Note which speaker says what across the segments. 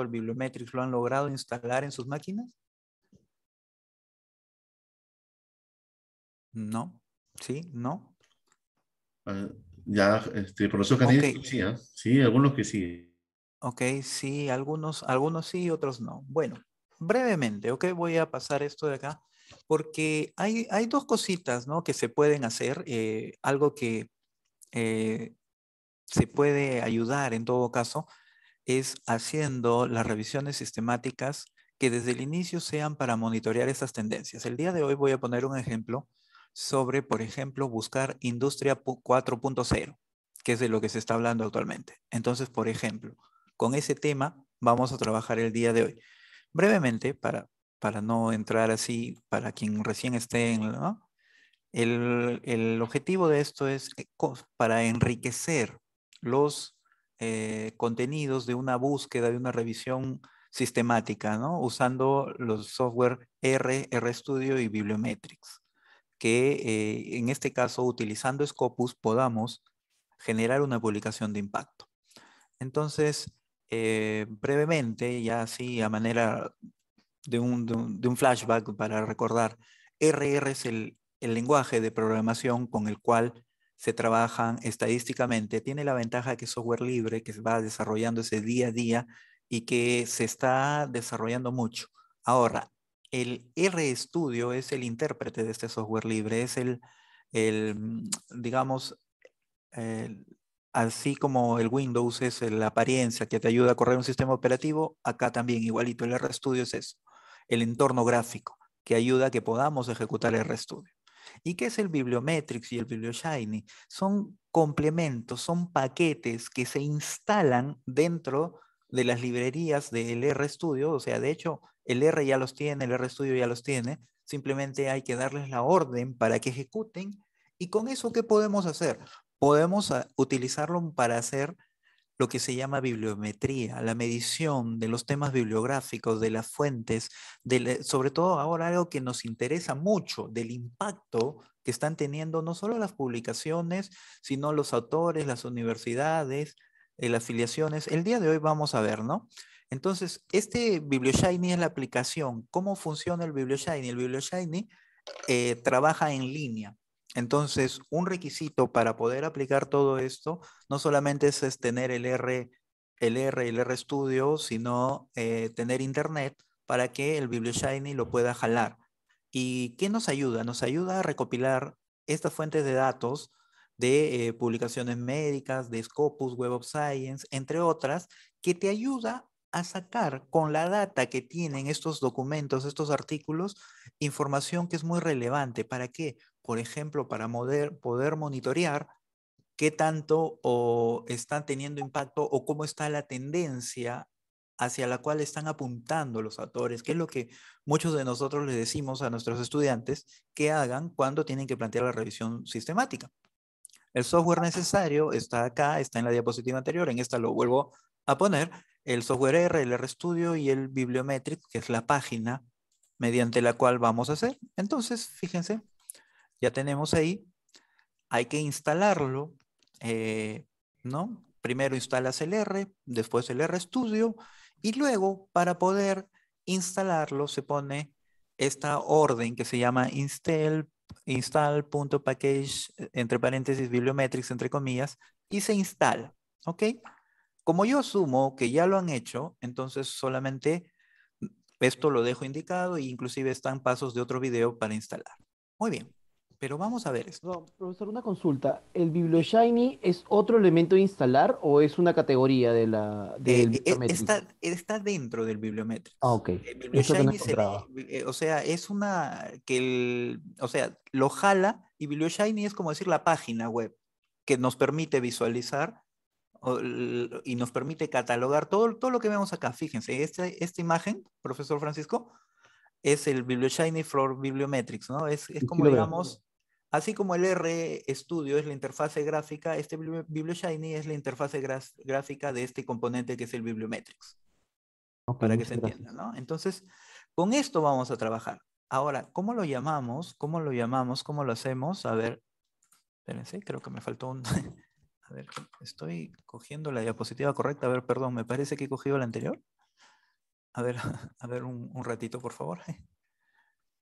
Speaker 1: el Bibliometrics lo han logrado instalar en sus máquinas? No, sí, no.
Speaker 2: Ah, ya, este, profesor los sí, ¿eh? sí, algunos que sí.
Speaker 1: Ok, sí, algunos, algunos sí, otros no. Bueno, brevemente, ok, voy a pasar esto de acá, porque hay, hay dos cositas, ¿no? Que se pueden hacer, eh, algo que eh, se puede ayudar en todo caso es haciendo las revisiones sistemáticas que desde el inicio sean para monitorear estas tendencias. El día de hoy voy a poner un ejemplo sobre, por ejemplo, buscar industria 4.0, que es de lo que se está hablando actualmente. Entonces, por ejemplo, con ese tema vamos a trabajar el día de hoy. Brevemente, para, para no entrar así, para quien recién esté en... El, el objetivo de esto es eh, para enriquecer los eh, contenidos de una búsqueda, de una revisión sistemática, ¿no? Usando los software R, RStudio y Bibliometrics, que eh, en este caso, utilizando Scopus, podamos generar una publicación de impacto. Entonces, eh, brevemente, ya así a manera de un, flashback para recordar, RR es el, el lenguaje de programación con el cual se trabajan estadísticamente, tiene la ventaja que es software libre, que se va desarrollando ese día a día y que se está desarrollando mucho. Ahora, el RStudio es el intérprete de este software libre, es el, mm, digamos, así como el Windows es la apariencia que te ayuda a correr un sistema operativo, acá también igualito el RStudio es eso, el entorno gráfico que ayuda a que podamos ejecutar el RStudio. ¿Y qué es el Bibliometrics y el BiblioShiny? Son complementos, son paquetes que se instalan dentro de las librerías del RStudio, o sea, de hecho, el R ya los tiene, el RStudio ya los tiene, simplemente hay que darles la orden para que ejecuten. ¿Y con eso qué podemos hacer? Podemos ah, utilizarlo para hacer lo que se llama bibliometría, la medición de los temas bibliográficos, de las fuentes, eh, sobre todo ahora algo que nos interesa mucho, del impacto que están teniendo no solo las publicaciones, sino los autores, las universidades, eh, las afiliaciones. El día de hoy vamos a ver, ¿no? Entonces, este BiblioShiny es la aplicación. ¿Cómo funciona el BiblioShiny? El BiblioShiny eh, trabaja en línea. Entonces, un requisito para poder aplicar todo esto no solamente es, tener el R, el R, el R Studio, sino eh, tener internet para que el BiblioShiny lo pueda jalar. ¿Y qué nos ayuda? Nos ayuda a recopilar estas fuentes de datos de eh, publicaciones médicas, de Scopus, Web of Science, entre otras, que te ayuda a sacar con la data que tienen estos documentos, estos artículos, información que es muy relevante. ¿Para qué? por ejemplo, para poder, monitorear qué tanto o están teniendo impacto o cómo está la tendencia hacia la cual están apuntando los autores, que es lo que muchos de nosotros le decimos a nuestros estudiantes que hagan cuando tienen que plantear la revisión sistemática. El software necesario está acá, está en la diapositiva anterior, en esta lo vuelvo a poner, el software R, el RStudio y el Bibliometric, que es la página mediante la cual vamos a hacer. Entonces, fíjense, ya tenemos ahí, hay que instalarlo, eh, ¿no? Primero instalas el R, después el RStudio, y luego para poder instalarlo se pone esta orden que se llama install install.package eh, entre paréntesis bibliometrics entre comillas y se instala, ¿ok? Como yo asumo que ya lo han hecho, entonces solamente esto lo dejo indicado e inclusive están pasos de otro video para instalar.
Speaker 2: Muy bien pero vamos a ver esto. No, profesor, una consulta. ¿El biblioshiny es otro elemento de instalar o es una categoría de la, del eh, eh, Bibliometrics? está,
Speaker 1: dentro del Bibliometrics.
Speaker 3: Ah, ok. biblioshiny,
Speaker 1: eh, o sea, es una que el, o sea, lo jala y biblioshiny es como decir la página web que nos permite visualizar y nos permite catalogar todo, todo lo que vemos acá. Fíjense, esta, esta imagen, profesor Francisco, es el BiblioShiny for Bibliometrics, ¿no? Es, es como, digamos, Así como el R Studio es la interfase gráfica, este BiblioShiny es la interfase gráfica de este componente que es el Bibliometrics. para que se entienda, ¿no? Entonces, con esto vamos a trabajar. Ahora, ¿cómo lo llamamos? ¿Cómo lo llamamos? ¿Cómo lo hacemos? A ver, espérense, creo que me faltó un... A ver, estoy cogiendo la diapositiva correcta. A ver, perdón, me parece que he cogido la anterior. A ver, a ver un ratito, por favor.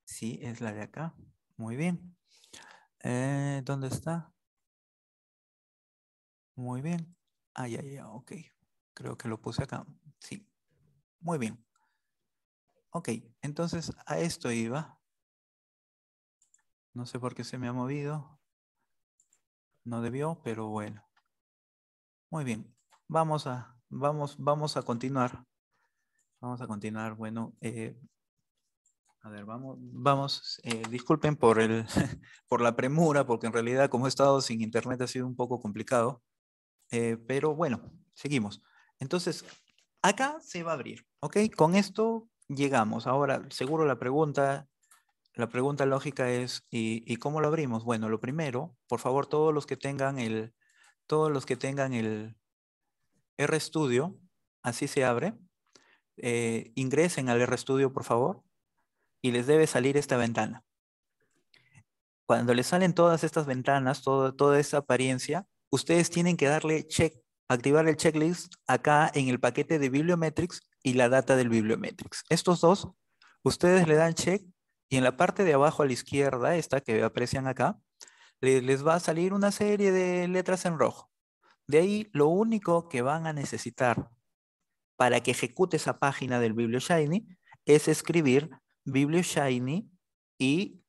Speaker 1: Sí, es la de acá. Muy bien. Eh, ¿Dónde está? Muy bien. Ah, ya, ya, ok. Creo que lo puse acá. Sí. Muy bien. Ok, entonces a esto iba. No sé por qué se me ha movido. No debió, pero bueno. Muy bien. Vamos a, vamos, vamos a continuar. Vamos a continuar. Bueno, eh, a ver, vamos, vamos. Eh, disculpen por, la premura, porque en realidad como he estado sin internet ha sido un poco complicado. Eh, pero bueno, seguimos. Entonces, acá se va a abrir, ¿ok? Con esto llegamos. Ahora, seguro la pregunta, la pregunta lógica es, ¿y, cómo lo abrimos? Bueno, lo primero, por favor, todos los que tengan el, todos los que tengan el RStudio, así se abre, eh, ingresen al RStudio, por favor y les debe salir esta ventana. Cuando les salen todas estas ventanas, toda esta apariencia, ustedes tienen que darle check, activar el checklist acá en el paquete de Bibliometrics y la data del Bibliometrics. Estos dos, ustedes le dan check y en la parte de abajo a la izquierda, esta que aprecian acá, les, les va a salir una serie de letras en rojo. De ahí, lo único que van a necesitar para que ejecute esa página del shiny es escribir Shiny y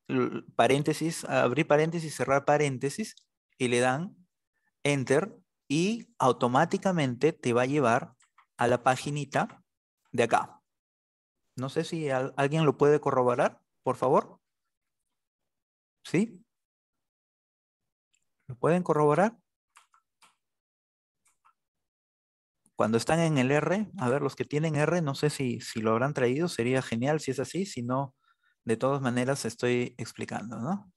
Speaker 1: paréntesis, abrir paréntesis, cerrar paréntesis y le dan enter y automáticamente te va a llevar a la paginita de acá. No sé si alguien lo puede corroborar, por favor. ¿Sí? ¿Lo pueden corroborar? cuando están en el R, a ver, los que tienen R, no sé si, si lo habrán traído, sería genial si es así, si no, de todas maneras estoy explicando, ¿no?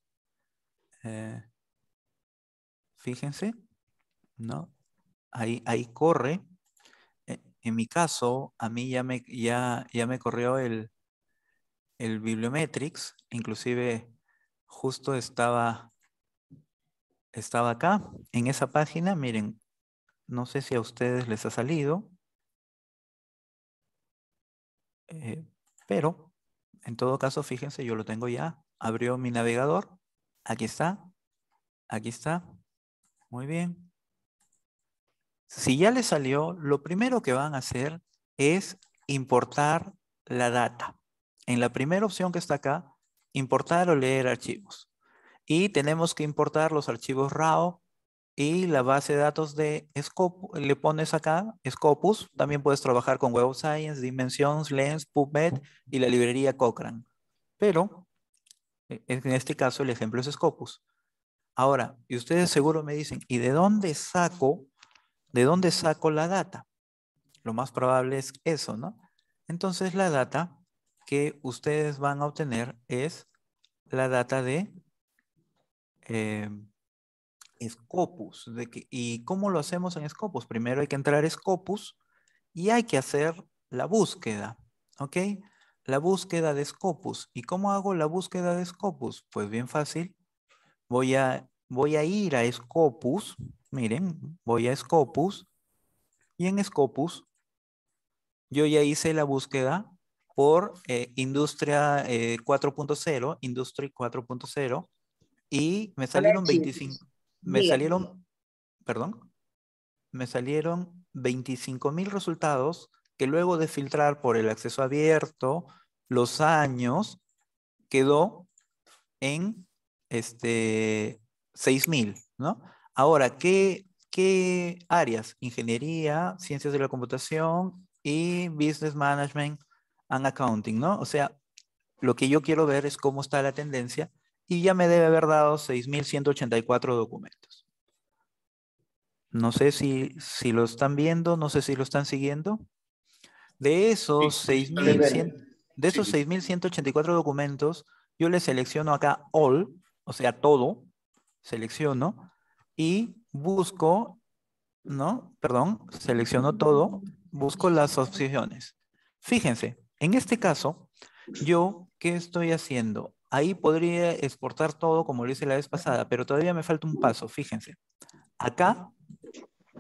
Speaker 1: Eh, fíjense, ¿no? Ahí, ahí corre. Eh, en mi caso, a mí ya me, ya, ya me corrió el, el Bibliometrics, inclusive justo estaba, estaba acá, en esa página, miren, no sé si a ustedes les ha salido. Eh, pero, en todo caso, fíjense, yo lo tengo ya. Abrió mi navegador. Aquí está. Aquí está. Muy bien. Si ya les salió, lo primero que van a hacer es importar la data. En la primera opción que está acá, importar o leer archivos. Y tenemos que importar los archivos RAW y la base de datos de Scopus, le pones acá, Scopus, también puedes trabajar con Web of Science, Dimensions, Lens, PubMed y la librería Cochrane. Pero, e, en este caso, el ejemplo es Scopus. Ahora, y ustedes seguro me dicen, ¿y de dónde saco, de dónde saco la data? Lo más probable es eso, ¿no? Entonces, la data que ustedes van a obtener es la data de... Eh, Scopus. De que, ¿Y cómo lo hacemos en Scopus? Primero hay que entrar a Scopus y hay que hacer la búsqueda. ¿Ok? La búsqueda de Scopus. ¿Y cómo hago la búsqueda de Scopus? Pues bien fácil. Voy a, voy a ir a Scopus. Miren, voy a Scopus. Y en Scopus yo ya hice la búsqueda por eh, industria 4.0, industry 4.0 y me salieron 25 me salieron, perdón, me salieron 25.000 resultados que luego de filtrar por el acceso abierto, los años, quedó en este, 6.000, ¿no? Ahora, ¿qué, ¿qué áreas? Ingeniería, ciencias de la computación y business management and accounting, ¿no? O sea, lo que yo quiero ver es cómo está la tendencia y ya me debe haber dado 6.184 documentos. No sé si, si lo están viendo, no sé si lo están siguiendo. De esos De esos 6.184 documentos, yo le selecciono acá all, o sea, todo, selecciono y busco, ¿no? Perdón, selecciono todo, busco las opciones. Fíjense, en este caso, yo, ¿qué estoy haciendo? Ahí podría exportar todo como lo hice la vez pasada, pero todavía me falta un paso, fíjense. Acá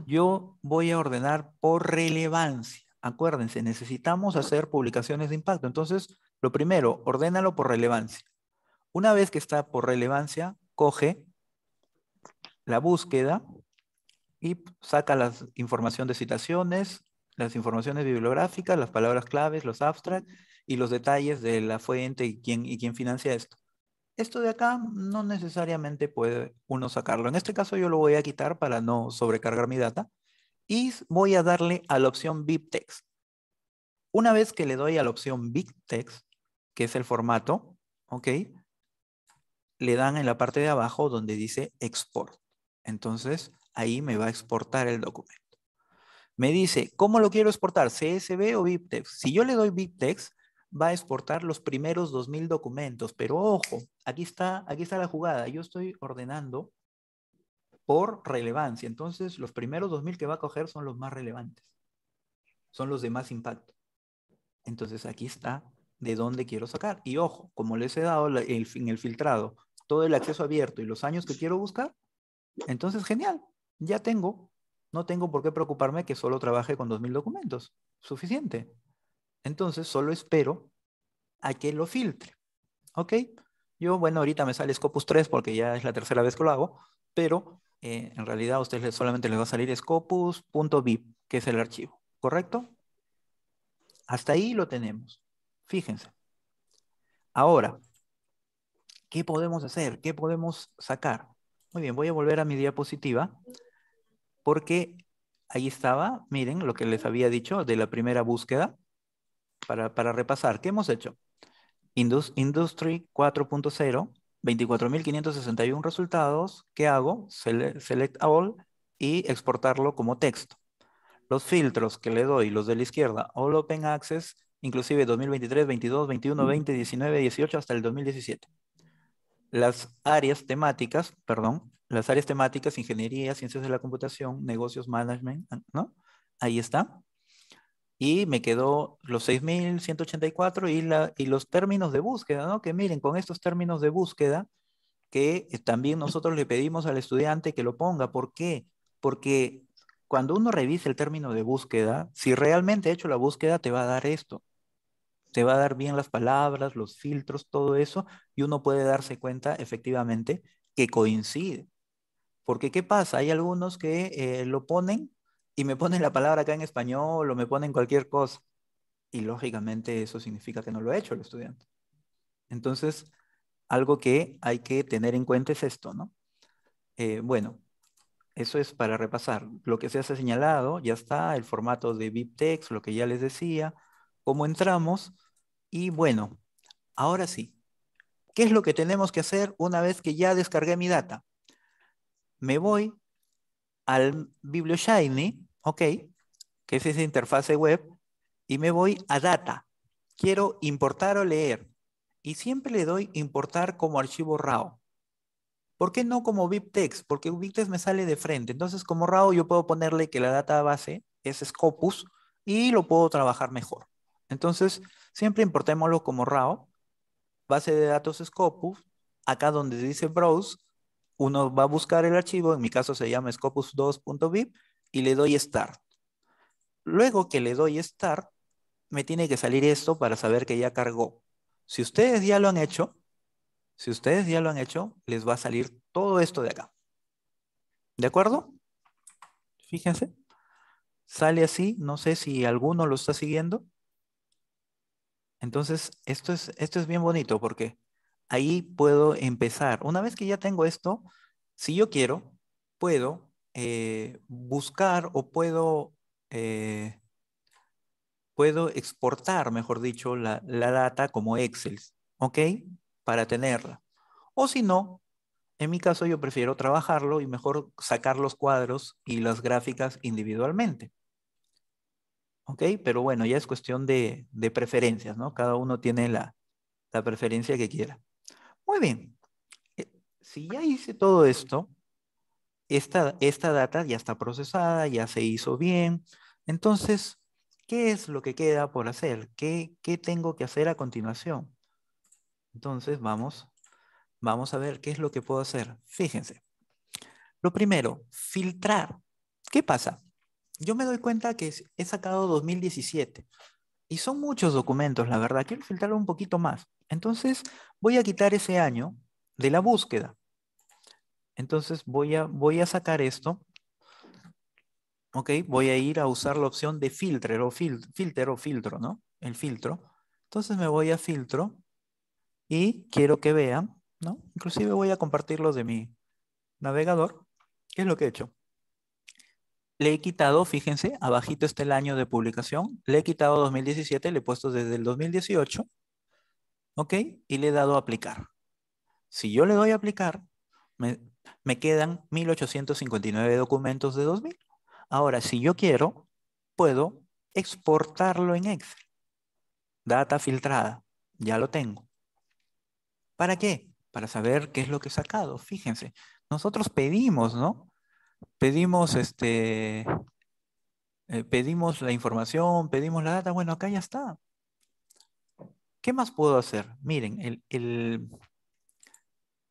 Speaker 1: yo voy a ordenar por relevancia. Acuérdense, necesitamos hacer publicaciones de impacto. Entonces, lo primero, ordénalo por relevancia. Una vez que está por relevancia, coge la búsqueda y saca la información de citaciones, las informaciones bibliográficas, las palabras claves, los abstracts, y los detalles de la fuente y quién, y quién financia esto. Esto de acá no necesariamente puede uno sacarlo. En este caso yo lo voy a quitar para no sobrecargar mi data y voy a darle a la opción BibTeX. Una vez que le doy a la opción BibTeX, que es el formato, ¿ok? Le dan en la parte de abajo donde dice export. Entonces ahí me va a exportar el documento. Me dice, ¿cómo lo quiero exportar? ¿CSV o BibTeX? Si yo le doy BibTeX, va a exportar los primeros 2.000 documentos. Pero ojo, aquí está, aquí está la jugada. Yo estoy ordenando por relevancia. Entonces, los primeros 2.000 que va a coger son los más relevantes. Son los de más impacto. Entonces, aquí está de dónde quiero sacar. Y ojo, como les he dado en el filtrado todo el acceso abierto y los años que quiero buscar, entonces, genial, ya tengo. No tengo por qué preocuparme que solo trabaje con 2.000 documentos. Suficiente. Entonces, solo espero a que lo filtre. ¿Ok? Yo, bueno, ahorita me sale Scopus 3 porque ya es la tercera vez que lo hago, pero eh, en realidad a ustedes solamente les va a salir Scopus.bib, que es el archivo, ¿correcto? Hasta ahí lo tenemos. Fíjense. Ahora, ¿qué podemos hacer? ¿Qué podemos sacar? Muy bien, voy a volver a mi diapositiva porque ahí estaba, miren lo que les había dicho de la primera búsqueda para, repasar, ¿qué hemos hecho? Industry 4.0, 24.561 resultados. ¿Qué hago? Select, all y exportarlo como texto. Los filtros que le doy, los de la izquierda, All Open Access, inclusive 2023, 22, 21, 20, 19, 18 hasta el 2017. Las áreas temáticas, perdón, las áreas temáticas, ingeniería, ciencias de la computación, negocios, management, ¿no? Ahí está y me quedó los 6184 y, la, y los términos de búsqueda, ¿no? Que miren, con estos términos de búsqueda, que eh, también nosotros le pedimos al estudiante que lo ponga. ¿Por qué? Porque cuando uno revise el término de búsqueda, si realmente ha hecho la búsqueda, te va a dar esto. Te va a dar bien las palabras, los filtros, todo eso, y uno puede darse cuenta efectivamente que coincide. Porque ¿qué pasa? Hay algunos que eh, lo ponen y me ponen la palabra acá en español o me ponen cualquier cosa. Y lógicamente eso significa que no lo ha hecho el estudiante. Entonces, algo que hay que tener en cuenta es esto, ¿no? Eh, bueno, eso es para repasar. Lo que se hace señalado, ya está, el formato de VIPTEX, lo que ya les decía, cómo entramos. Y bueno, ahora sí, ¿qué es lo que tenemos que hacer una vez que ya descargué mi data? Me voy al BiblioShiny, ok, que es esa interfase web, y me voy a data. Quiero importar o leer. Y siempre le doy importar como archivo RAW. ¿Por qué no como BibTeX? Porque BibTeX me sale de frente. Entonces, como RAW, yo puedo ponerle que la data base es Scopus y lo puedo trabajar mejor. Entonces, siempre importémoslo como RAW, base de datos Scopus, acá donde dice Browse, uno va a buscar el archivo, en mi caso se llama scopus2.vip, y le doy Start. Luego que le doy Start, me tiene que salir esto para saber que ya cargó. Si ustedes ya lo han hecho, si ustedes ya lo han hecho, les va a salir todo esto de acá. ¿De acuerdo? Fíjense. Sale así, no sé si alguno lo está siguiendo. Entonces, esto es, esto es bien bonito porque ahí puedo empezar. Una vez que ya tengo esto, si yo quiero, puedo eh, buscar o puedo, eh, puedo exportar, mejor dicho, la, data como Excel, ¿ok? Para tenerla. O si no, en mi caso yo prefiero trabajarlo y mejor sacar los cuadros y las gráficas individualmente. ¿Ok? Pero bueno, ya es cuestión de, preferencias, ¿no? Cada uno tiene la preferencia que quiera. Muy bien. Eh, si ya hice todo esto, esta, esta data ya está procesada, ya se hizo bien. Entonces, ¿qué es lo que queda por hacer? ¿Qué, tengo que hacer a continuación? Entonces, vamos, vamos a ver qué es lo que puedo hacer. Fíjense. Lo primero, filtrar. ¿Qué pasa? Yo me doy cuenta que he sacado 2017. Y son muchos documentos, la verdad. Quiero filtrar un poquito más. Entonces, voy a quitar ese año de la búsqueda. Entonces, voy a, voy a sacar esto. Ok, voy a ir a usar la opción de filtro o filtro o filtro, ¿no? El filtro. Entonces me voy a filtro y quiero que vean, ¿no? Inclusive voy a compartirlo de mi navegador. ¿Qué es lo que he hecho? le he quitado, fíjense, abajito está el año de publicación, le he quitado 2017, le he puesto desde el 2018, ¿ok? Y le he dado aplicar. Si yo le doy a aplicar, me, me quedan 1859 documentos de 2000. Ahora, si yo quiero, puedo exportarlo en Excel. Data filtrada, ya lo tengo. ¿Para qué? Para saber qué es lo que he sacado. Fíjense, nosotros pedimos, ¿no? pedimos este eh, pedimos la información, pedimos la data, bueno, acá ya está. ¿Qué más puedo hacer? Miren, el, el,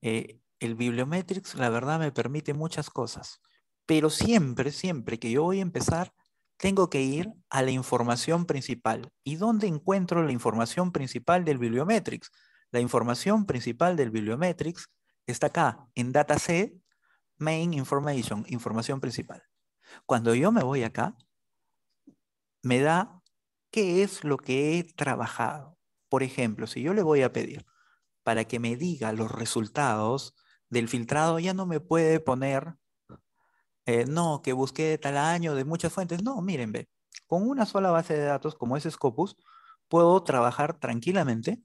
Speaker 1: eh, el Bibliometrics, la verdad, me permite muchas cosas, pero siempre, siempre que yo voy a empezar, tengo que ir a la información principal. ¿Y dónde encuentro la información principal del Bibliometrics? La información principal del Bibliometrics está acá, en Data C, main information, información principal. Cuando yo me voy acá, me da qué es lo que he trabajado. Por ejemplo, si yo le voy a pedir para que me diga los resultados del filtrado, ya no me puede poner, eh, no, que busqué tal año, de muchas fuentes. No, miren, ve, con una sola base de datos como es Scopus, puedo trabajar tranquilamente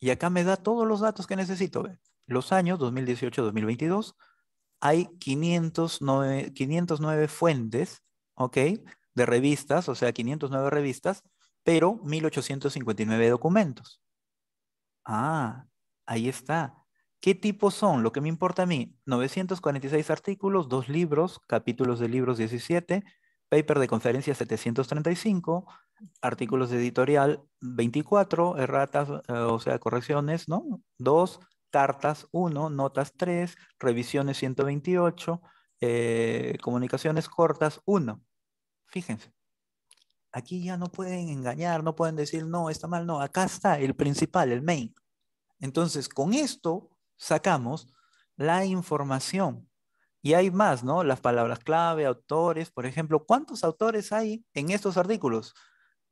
Speaker 1: y acá me da todos los datos que necesito. Los años 2018-2022, hay 509, 509 fuentes, ¿ok? De revistas, o sea, 509 revistas, pero 1859 documentos. Ah, ahí está. ¿Qué tipos son? Lo que me importa a mí, 946 artículos, dos libros, capítulos de libros 17, paper de conferencia 735, artículos de editorial 24, erratas, eh, o sea, correcciones, ¿no? dos, Cartas 1, Notas 3, Revisiones 128, eh, Comunicaciones Cortas 1. Fíjense, aquí ya no pueden engañar, no pueden decir, no, está mal, no, acá está el principal, el main. Entonces, con esto sacamos la información. Y hay más, ¿no? Las palabras clave, autores, por ejemplo, ¿cuántos autores hay en estos artículos?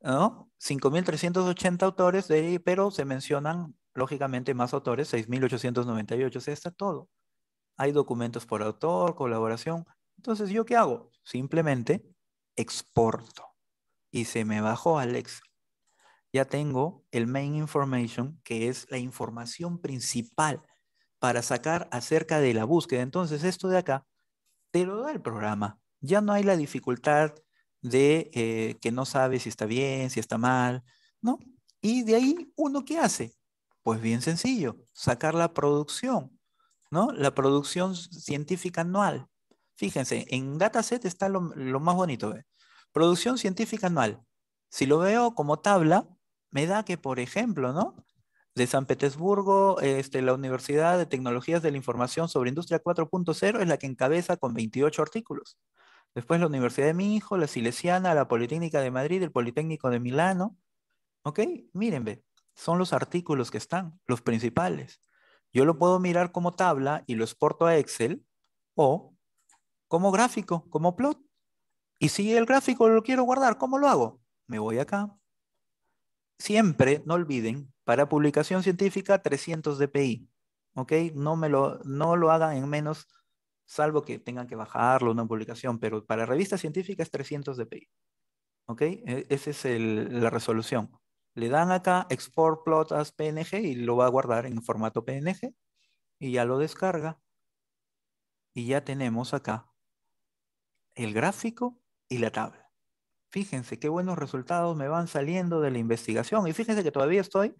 Speaker 1: ¿No? 5.380 autores, de, pero se mencionan lógicamente más autores, 6.898, o sea, está todo. Hay documentos por autor, colaboración. Entonces, ¿yo qué hago? Simplemente exporto. Y se me bajó Alex. Ya tengo el main information, que es la información principal para sacar acerca de la búsqueda. Entonces, esto de acá te lo da el programa. Ya no hay la dificultad de eh, que no sabe si está bien, si está mal, ¿no? Y de ahí uno qué hace? Pues bien sencillo, sacar la producción, ¿no? La producción científica anual. Fíjense, en dataset está lo, más bonito. ¿eh? Producción científica anual. Si lo veo como tabla, me da que, por ejemplo, ¿no? De San Petersburgo, este, la Universidad de Tecnologías de la Información sobre Industria 4.0 es la que encabeza con 28 artículos. Después la Universidad de hijo la Silesiana, la Politécnica de Madrid, el Politécnico de Milano. ¿Ok? Miren, ve son los artículos que están, los principales. Yo lo puedo mirar como tabla y lo exporto a Excel o como gráfico, como plot. Y si el gráfico lo quiero guardar, ¿cómo lo hago? Me voy acá. Siempre, no olviden, para publicación científica 300 dpi. okay No, me lo, lo hagan en menos, salvo que tengan que bajarlo una publicación, pero para revistas científicas 300 dpi. okay e, Esa es la resolución. Le dan acá export plot as PNG y lo va a guardar en formato PNG y ya lo descarga. Y ya tenemos acá el gráfico y la tabla. Fíjense qué buenos resultados me van saliendo de la investigación. Y fíjense que todavía estoy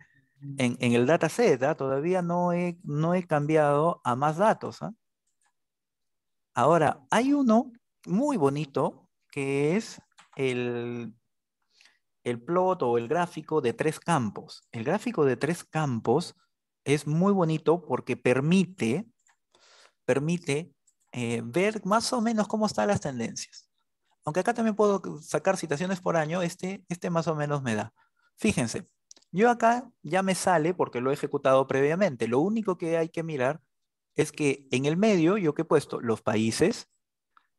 Speaker 1: en, el dataset, ¿ah? todavía no he, no he cambiado a más datos. ¿ah? Ahora, hay uno muy bonito que es el el plot o el gráfico de tres campos. El gráfico de tres campos es muy bonito porque permite, permite eh, ver más o menos cómo están las tendencias. Aunque acá también puedo sacar citaciones por año, este, este más o menos me da. Fíjense, yo acá ya me sale porque lo he ejecutado previamente. Lo único que hay que mirar es que en el medio, yo que he puesto los países,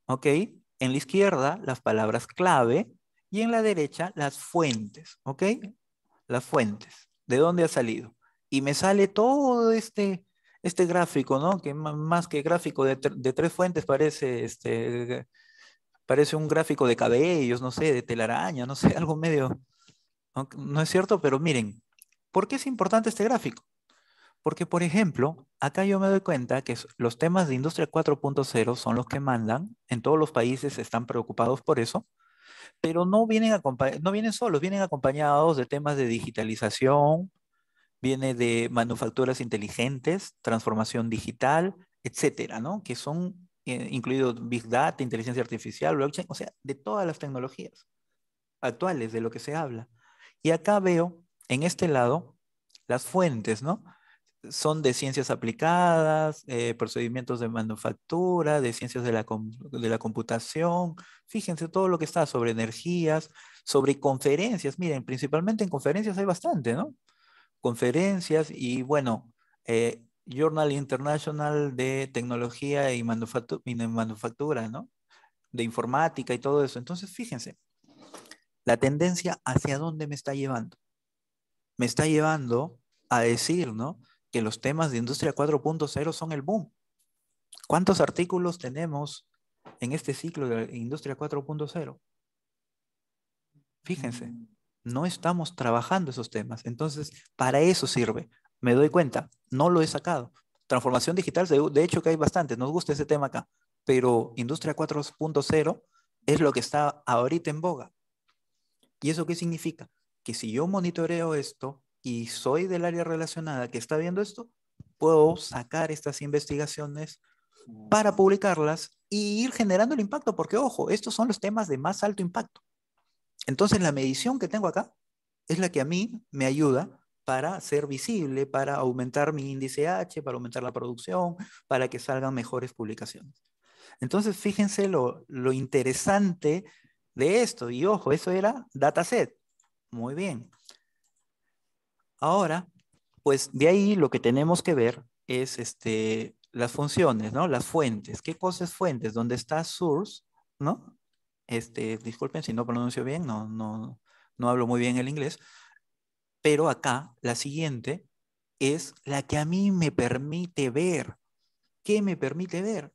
Speaker 1: ¿ok? En la izquierda, las palabras clave, y en la derecha, las fuentes, ¿ok? Las fuentes, de dónde ha salido. Y me sale todo este, este gráfico, ¿no? Que más que gráfico de, tres fuentes parece, este, parece un gráfico de cabellos, no sé, de telaraña, no sé, algo medio... No es cierto, pero miren, ¿por qué es importante este gráfico? Porque, por ejemplo, acá yo me doy cuenta que los temas de industria 4.0 son los que mandan, en todos los países están preocupados por eso, pero no vienen, no vienen solos, vienen acompañados de temas de digitalización, viene de manufacturas inteligentes, transformación digital, etcétera, ¿no? Que son eh, incluidos Big Data, inteligencia artificial, blockchain, o sea, de todas las tecnologías actuales de lo que se habla. Y acá veo, en este lado, las fuentes, ¿no? son de ciencias aplicadas, eh, procedimientos de manufactura, de ciencias de la, computación. Fíjense todo lo que está sobre energías, sobre conferencias. Miren, principalmente en conferencias hay bastante, ¿no? Conferencias y bueno, eh, Journal International de Tecnología y, y Manufactura, ¿no? De informática y todo eso. Entonces, fíjense, la tendencia hacia dónde me está llevando. Me está llevando a decir, ¿no? que los temas de Industria 4.0 son el boom. ¿Cuántos artículos tenemos en este ciclo de Industria 4.0? Fíjense, mm. no estamos trabajando esos temas. Entonces, para eso sirve. Me doy cuenta, no lo he sacado. Transformación digital, de hecho que hay bastante, nos gusta ese tema acá, pero Industria 4.0 es lo que está ahorita en boga. ¿Y eso qué significa? Que si yo monitoreo esto, y soy del área relacionada que está viendo esto, puedo sacar estas investigaciones para publicarlas y ir generando el impacto, porque ojo, estos son los temas de más alto impacto. Entonces la medición que tengo acá es la que a mí me ayuda para ser visible, para aumentar mi índice H, para aumentar la producción, para que salgan mejores publicaciones. Entonces, fíjense lo, lo interesante de esto. Y ojo, eso era dataset. Muy bien. Ahora, pues de ahí lo que tenemos que ver es este, las funciones, ¿no? Las fuentes. ¿Qué cosas fuentes? ¿Dónde está source, ¿no? Este, disculpen si no pronuncio bien, no, no, no hablo muy bien el inglés, pero acá la siguiente es la que a mí me permite ver. ¿Qué me permite ver?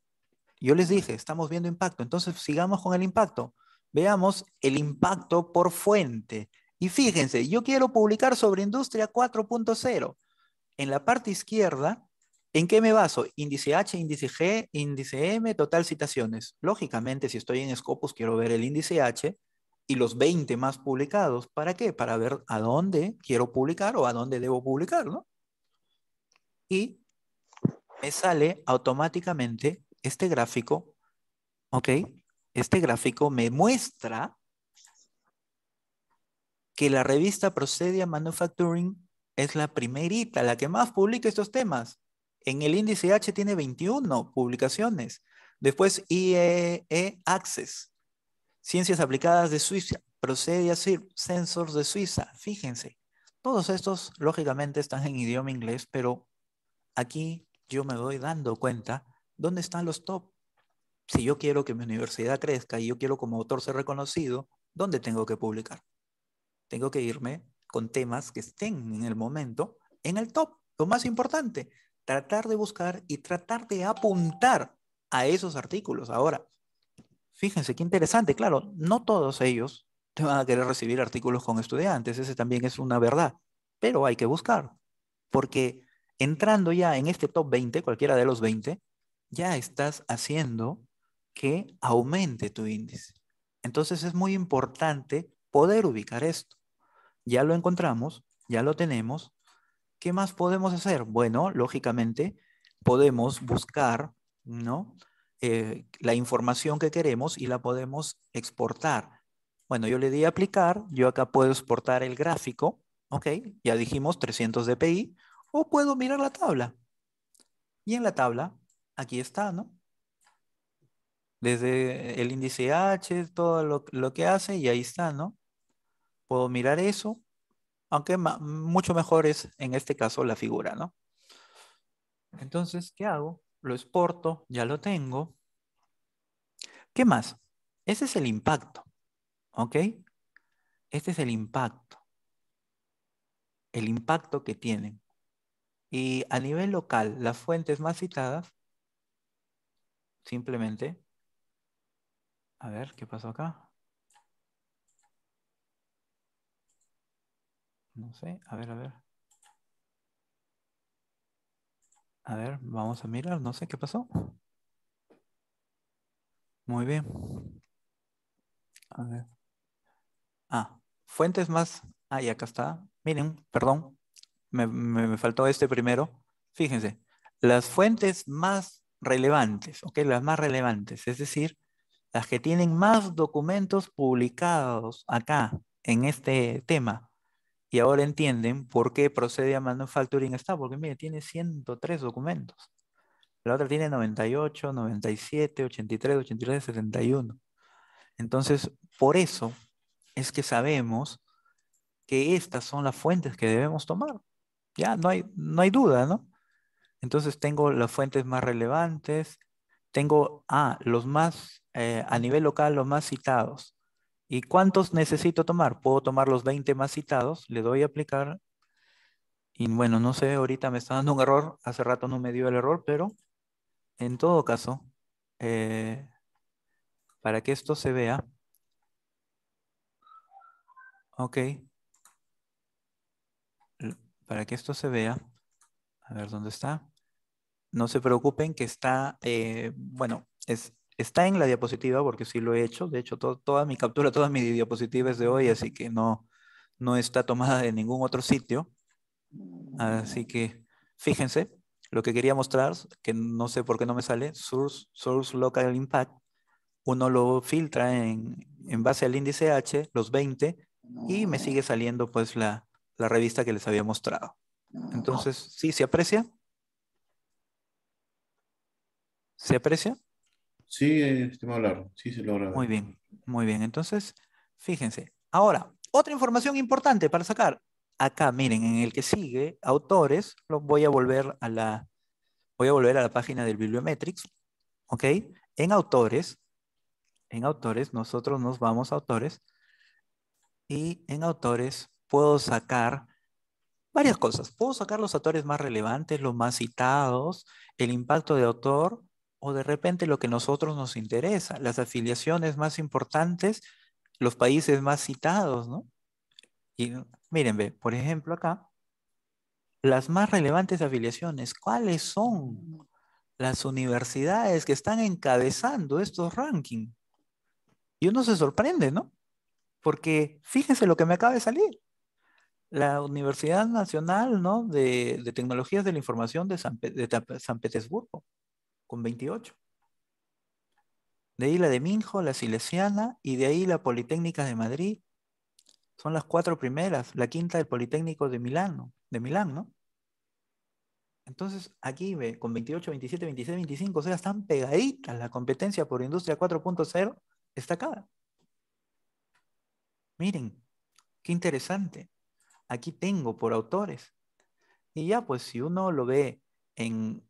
Speaker 1: Yo les dije, estamos viendo impacto, entonces sigamos con el impacto. Veamos el impacto por fuente. Y fíjense, yo quiero publicar sobre industria 4.0. En la parte izquierda, ¿en qué me baso? Índice H, índice G, índice M, total citaciones. Lógicamente, si estoy en Scopus, quiero ver el índice H y los 20 más publicados. ¿Para qué? Para ver a dónde quiero publicar o a dónde debo publicar, ¿no? Y me sale automáticamente este gráfico, ¿ok? Este gráfico me muestra que la revista Procedia Manufacturing es la primerita, la que más publica estos temas. En el índice H tiene 21 publicaciones. Después IEE e Access, Ciencias Aplicadas de Suiza, Procedia Sensors de Suiza. Fíjense, todos estos lógicamente están en idioma inglés, pero aquí yo me voy dando cuenta dónde están los top. Si yo quiero que mi universidad crezca y yo quiero como autor ser reconocido, ¿dónde tengo que publicar? tengo que irme con temas que estén en el momento en el top. Lo más importante, tratar de buscar y tratar de apuntar a esos artículos. Ahora, fíjense qué interesante, claro, no todos ellos te van a querer recibir artículos con estudiantes, ese también es una verdad, pero hay que buscar, porque entrando ya en este top 20, cualquiera de los 20, ya estás haciendo que aumente tu índice. Entonces es muy importante poder ubicar esto ya lo encontramos, ya lo tenemos. ¿Qué más podemos hacer? Bueno, lógicamente podemos buscar, ¿no? Eh, la información que queremos y la podemos exportar. Bueno, yo le di a aplicar, yo acá puedo exportar el gráfico, ¿ok? Ya dijimos 300 dpi, o puedo mirar la tabla. Y en la tabla, aquí está, ¿no? Desde el índice H, todo lo que hace, y ahí está, ¿no? puedo mirar eso, aunque mucho mejor es en este caso la figura, ¿no? Entonces, ¿qué hago? Lo exporto, ya lo tengo. ¿Qué más? Ese es el impacto, ¿ok? Este es el impacto. El impacto que tienen. Y a nivel local, las fuentes más citadas, simplemente, a ver, ¿qué pasó acá? No sé, a ver, a ver. A ver, vamos a mirar, no sé qué pasó. Muy bien. A ver. Ah, fuentes más. Ah, y acá está. Miren, perdón, me, me faltó este primero. Fíjense, las fuentes más relevantes, ¿ok? Las más relevantes, es decir, las que tienen más documentos publicados acá en este tema. Y ahora entienden por qué procede a Manufacturing está porque mire, tiene 103 documentos. La otra tiene 98, 97, 83, 83, 71. Entonces, por eso es que sabemos que estas son las fuentes que debemos tomar. Ya, no hay, no hay duda, ¿no? Entonces tengo las fuentes más relevantes, tengo, a ah, los más, eh, a nivel local, los más citados. ¿Y cuántos necesito tomar? Puedo tomar los 20 más citados, le doy a aplicar. Y bueno, no sé, ahorita me está dando un error. Hace rato no me dio el error, pero en todo caso, eh, para que esto se vea. Ok. Para que esto se vea. A ver dónde está. No se preocupen que está, eh, bueno, es Está en la diapositiva porque sí lo he hecho. De hecho, toda mi captura, todas mis diapositivas de hoy, así que no, no está tomada de ningún otro sitio. Así que fíjense, lo que quería mostrar, que no sé por qué no me sale, Source, Local Impact, uno lo filtra en, base al índice H, los 20, y me sigue saliendo pues la, la revista que les había mostrado. Entonces, ¿sí se aprecia? ¿Se aprecia? Sí, estimado eh, Largo, sí se logra. Muy bien, muy bien. Entonces, fíjense. Ahora, otra información importante para sacar. Acá, miren, en el que sigue, autores, lo voy a volver a la, voy a volver a la página del Bibliometrics. ¿Ok? En autores, en autores, nosotros nos vamos a autores. Y en autores puedo sacar varias cosas. Puedo sacar los autores más relevantes, los más citados, el impacto de autor o de repente lo que a nosotros nos interesa, las afiliaciones más importantes, los países más citados, ¿no? Y miren, ve, por ejemplo acá, las más relevantes afiliaciones, ¿cuáles son las universidades que están encabezando estos rankings? Y uno se sorprende, ¿no? Porque fíjense lo que me acaba de salir. La Universidad Nacional ¿no? de, de Tecnologías de la Información de San, de San Petersburgo con 28. De ahí la de Minjo, la Silesiana y de ahí la Politécnica de Madrid. Son las cuatro primeras, la quinta del Politécnico de Milán, de Milán, ¿no? Entonces, aquí ve, con 28, 27, 26, 25, o sea, están pegaditas la competencia por industria 4.0 destacada. Miren, qué interesante. Aquí tengo por autores. Y ya, pues si uno lo ve en,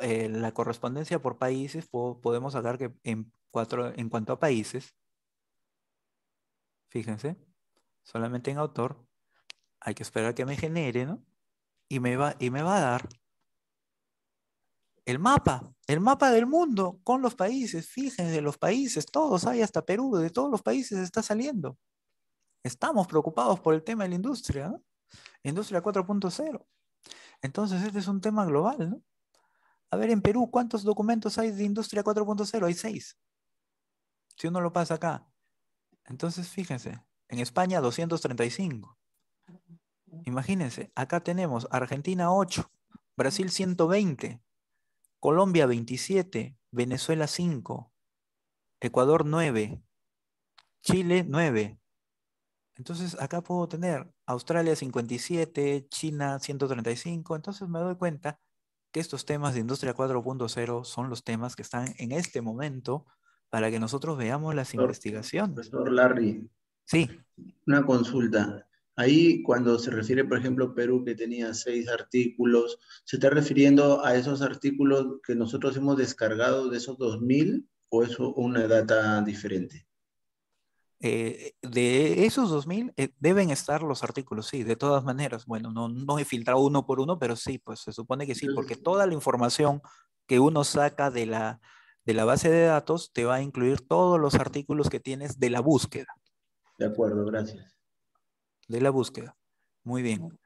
Speaker 1: eh, la correspondencia por países, podemos sacar que en, cuatro, en cuanto a países, fíjense, solamente en autor, hay que esperar que me genere, ¿no? Y me va, y me va a dar el mapa, el mapa del mundo con los países, fíjense, los países, todos hay hasta Perú, de todos los países está saliendo. Estamos preocupados por el tema de la industria, ¿no? Industria 4.0. Entonces, este es un tema global, ¿no? A ver, en Perú, ¿cuántos documentos hay de Industria 4.0? Hay 6. Si uno lo pasa acá. Entonces, fíjense, en España 235. Imagínense, acá tenemos Argentina 8, Brasil 120, Colombia 27, Venezuela 5, Ecuador 9, Chile 9. Entonces acá puedo tener Australia 57, China 135, entonces me doy cuenta estos temas de Industria 4.0 son los temas que están en este momento para que nosotros veamos las
Speaker 2: investigaciones. Profesor Larry. Una consulta. Ahí cuando se refiere, por ejemplo, Perú, que tenía seis artículos, ¿se está refiriendo a esos artículos que nosotros hemos descargado de esos 2.000 o es una data diferente? Eh, de esos 2.000 eh, deben estar los artículos, sí, de
Speaker 1: todas maneras. Bueno, no, no he filtrado uno por uno, pero sí, pues se supone que sí, porque toda la información que uno saca de la, de la base de datos te va a incluir todos los artículos que tienes de la búsqueda. De acuerdo, gracias. De la búsqueda. Muy bien.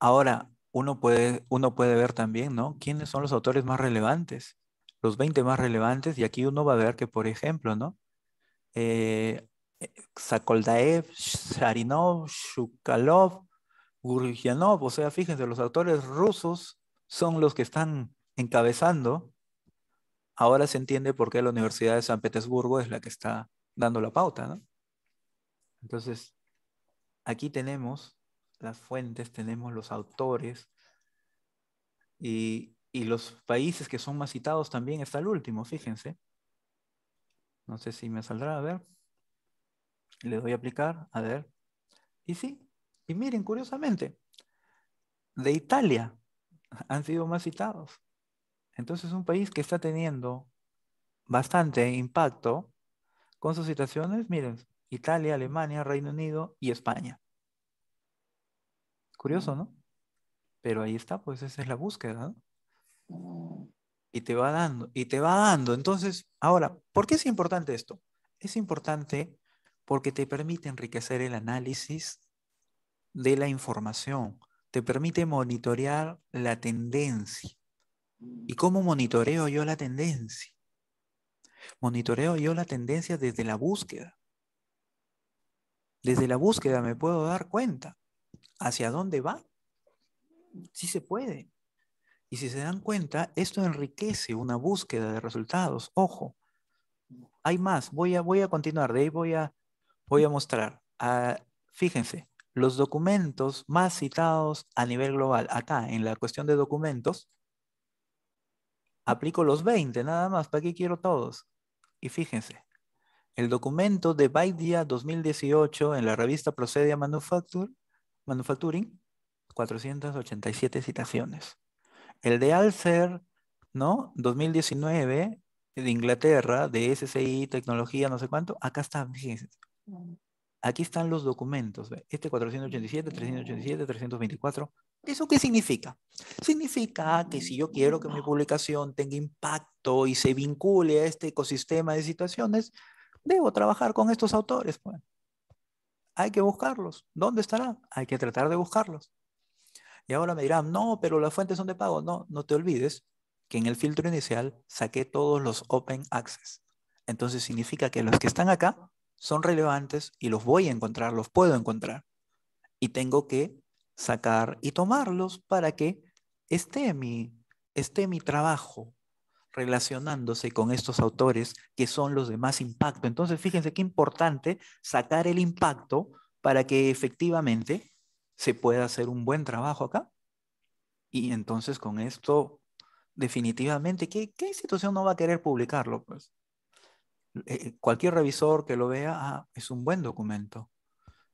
Speaker 1: Ahora, uno puede, uno puede ver también, ¿no? ¿Quiénes son los autores más relevantes? Los 20 más relevantes, y aquí uno va a ver que, por ejemplo, ¿no? Eh, Sakoldaev, Sharinov, Shukalov, Gurjanov. o sea, fíjense, los autores rusos son los que están encabezando. Ahora se entiende por qué la Universidad de San Petersburgo es la que está dando la pauta, ¿no? Entonces, aquí tenemos las fuentes, tenemos los autores y, y los países que son más citados también está el último, fíjense. No sé si me saldrá a ver. Le doy a aplicar, a ver. Y sí, y miren, curiosamente, de Italia han sido más citados. Entonces, un país que está teniendo bastante impacto con sus citaciones, miren, Italia, Alemania, Reino Unido y España. Curioso, ¿no? Pero ahí está, pues esa es la búsqueda, ¿no? Y te va dando, y te va dando. Entonces, ahora, ¿por qué es importante esto? Es importante porque te permite enriquecer el análisis de la información, te permite monitorear la tendencia. ¿Y mm. cómo monitoreo yo la tendencia? Monitoreo yo la tendencia desde la búsqueda. Desde la búsqueda me puedo dar cuenta hacia dónde va. Sí se puede. Y si se dan cuenta, esto enriquece una búsqueda de resultados. Ojo, hay más. Voy a, voy a continuar. De ahí voy a voy a mostrar. fíjense, los documentos más citados a nivel global, acá en la cuestión de documentos, aplico los 20 nada más, ¿para qué quiero todos? Y fíjense, el documento de Baidia 2018 en la revista Procedia Manufacture, Manufacturing, 487 citaciones. El de Alcer, ¿no? 2019, de Inglaterra, de SCI, tecnología, no sé cuánto, acá está, fíjense, Aquí están los documentos. Este 487, 387, 324. ¿Eso qué significa? Significa que si yo quiero que mi publicación tenga impacto y se vincule a este ecosistema de situaciones, debo trabajar con estos autores. Pues. hay que buscarlos. ¿Dónde estarán? Hay que tratar de buscarlos. Y ahora me dirán, no, pero las fuentes son de pago. No, no te olvides que en el filtro inicial saqué todos los open access. Entonces significa que los que están acá son relevantes y los voy a encontrar, los puedo encontrar. Y tengo que sacar y tomarlos para que esté mi, esté mi trabajo relacionándose con estos autores que son los de más impacto. Entonces, fíjense qué importante sacar el impacto para que efectivamente se pueda hacer un buen trabajo acá. Y entonces con esto, definitivamente, ¿qué, qué institución no va a querer publicarlo? Pues? Eh, cualquier revisor que lo vea, ah, es un buen documento.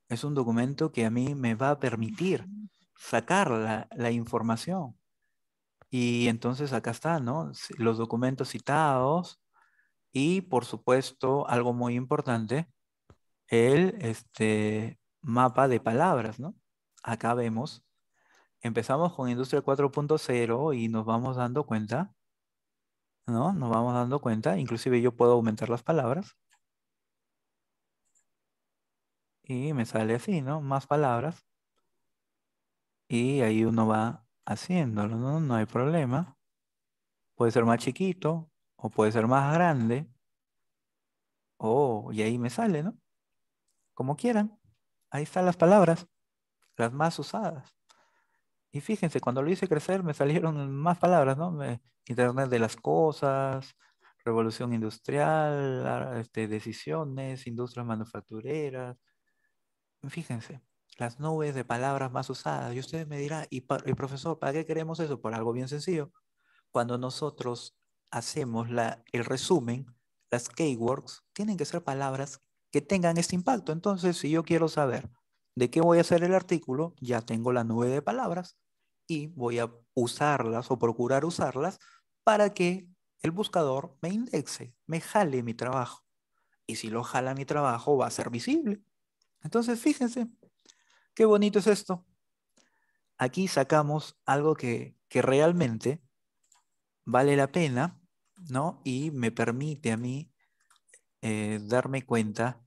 Speaker 1: Es un documento que a mí me va a permitir sacar la, la información. Y entonces acá está, ¿no? Los documentos citados y, por supuesto, algo muy importante, el este, mapa de palabras, ¿no? Acá vemos, empezamos con Industria 4.0 y nos vamos dando cuenta ¿no? Nos vamos dando cuenta, inclusive yo puedo aumentar las palabras. Y me sale así, ¿no? Más palabras. Y ahí uno va haciéndolo, ¿no? No hay problema. Puede ser más chiquito o puede ser más grande. Oh, y ahí me sale, ¿no? Como quieran. Ahí están las palabras, las más usadas. Y fíjense, cuando lo hice crecer me salieron más palabras, ¿no? Internet de las cosas, revolución industrial, este, decisiones, industrias manufactureras. Fíjense, las nubes de palabras más usadas. Y ustedes me dirán, y, profesor, ¿para qué queremos eso? Por algo bien sencillo. Cuando nosotros hacemos la, el resumen, las keywords tienen que ser palabras que tengan este impacto. Entonces, si yo quiero saber de qué voy a hacer el artículo, ya tengo la nube de palabras y voy a usarlas o procurar usarlas para que el buscador me indexe, me jale mi trabajo. Y si lo jala mi trabajo, va a ser visible. Entonces, fíjense, qué bonito es esto. Aquí sacamos algo que, que realmente vale la pena, ¿no? Y me permite a mí eh, darme cuenta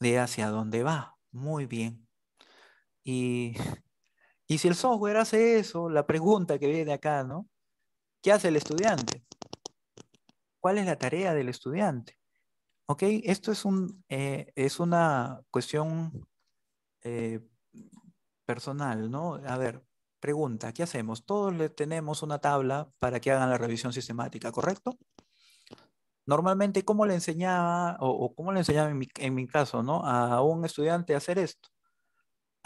Speaker 1: de hacia dónde va. Muy bien. Y y si el software hace eso, la pregunta que viene acá, ¿no? ¿Qué hace el estudiante? ¿Cuál es la tarea del estudiante? ¿Ok? Esto es, un, eh, es una cuestión eh, personal, ¿no? A ver, pregunta, ¿qué hacemos? Todos le tenemos una tabla para que hagan la revisión sistemática, ¿correcto? Normalmente, ¿cómo le enseñaba, o, cómo le enseñaba en mi, en mi, caso, ¿no? A un estudiante a hacer esto